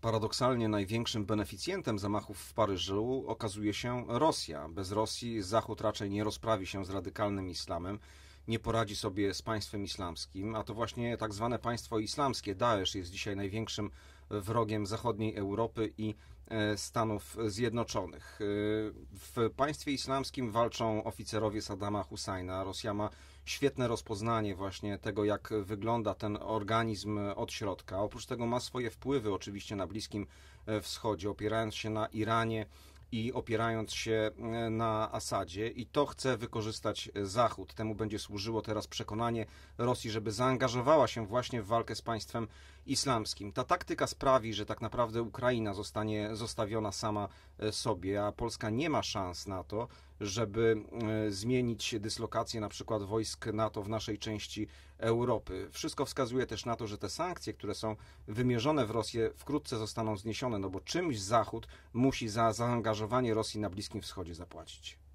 Paradoksalnie największym beneficjentem zamachów w Paryżu okazuje się Rosja. Bez Rosji Zachód raczej nie rozprawi się z radykalnym islamem, nie poradzi sobie z państwem islamskim, a to właśnie tak zwane państwo islamskie, Daesh, jest dzisiaj największym wrogiem zachodniej Europy i e, Stanów Zjednoczonych. E, w państwie islamskim walczą oficerowie Saddama Husajna. Rosja ma świetne rozpoznanie właśnie tego, jak wygląda ten organizm od środka. Oprócz tego ma swoje wpływy oczywiście na Bliskim Wschodzie, opierając się na Iranie, i opierając się e, na Asadzie i to chce wykorzystać e, Zachód. Temu będzie służyło teraz przekonanie Rosji, żeby zaangażowała się właśnie w walkę z państwem islamskim. Ta taktyka sprawi, że tak naprawdę Ukraina zostanie zostawiona sama e, sobie, a Polska nie ma szans na to, żeby zmienić dyslokację na przykład wojsk NATO w naszej części Europy. Wszystko wskazuje też na to, że te sankcje, które są wymierzone w Rosję, wkrótce zostaną zniesione, no bo czymś Zachód musi za zaangażować zaangażowanie Rosji na Bliskim Wschodzie zapłacić.